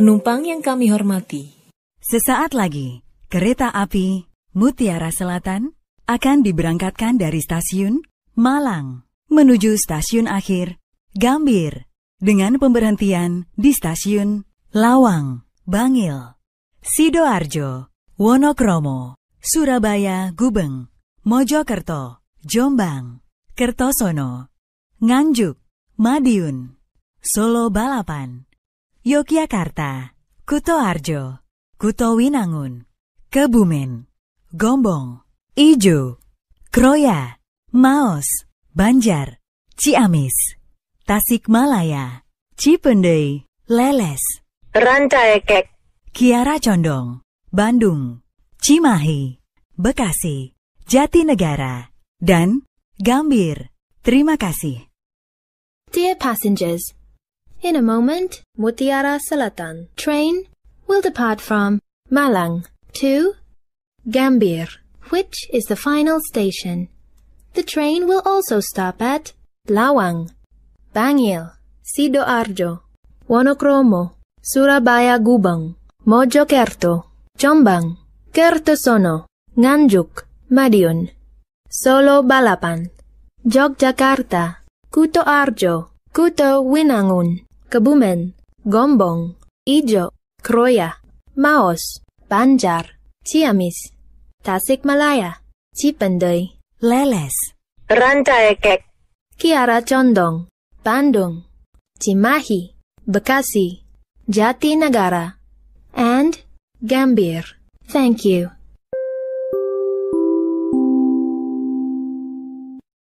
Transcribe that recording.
Penumpang yang kami hormati, sesaat lagi kereta api Mutiara Selatan akan diberangkatkan dari stasiun Malang menuju stasiun akhir Gambir dengan pemberhentian di stasiun Lawang, Bangil, Sidoarjo, Wonokromo, Surabaya, Gubeng, Mojokerto, Jombang, Kertosono, Nganjuk, Madiun, Solo Balapan. Yogyakarta, Kuto Arjo, Kuto Winangun, Kebumen, Gombong, Ijo, Kroya, Maos, Banjar, Ciamis, Tasikmalaya, Cipendei, Leles, Rancaekek, Kiara Condong, Bandung, Cimahi, Bekasi, Jatinegara, dan Gambir. Terima kasih. Dear passengers, In a moment, Mutiara Selatan train will depart from Malang to Gambir, which is the final station. The train will also stop at Lawang, Bangil, Sidoarjo, Wonokromo, Surabaya Gubang, Mojokerto, Jombang, Kertosono, Nganjuk, Madiun, Solo Balapan, Yogyakarta, Kuto Arjo, Kuto Winangun, Kebumen, Gombong, Ijo, Kroya, Maos, Banjar, Ciamis, Tasikmalaya, Cipendei, Leles, Rantaekek, Kiara Condong, Bandung, Cimahi, Bekasi, Jatinagara, and Gambir. Thank you.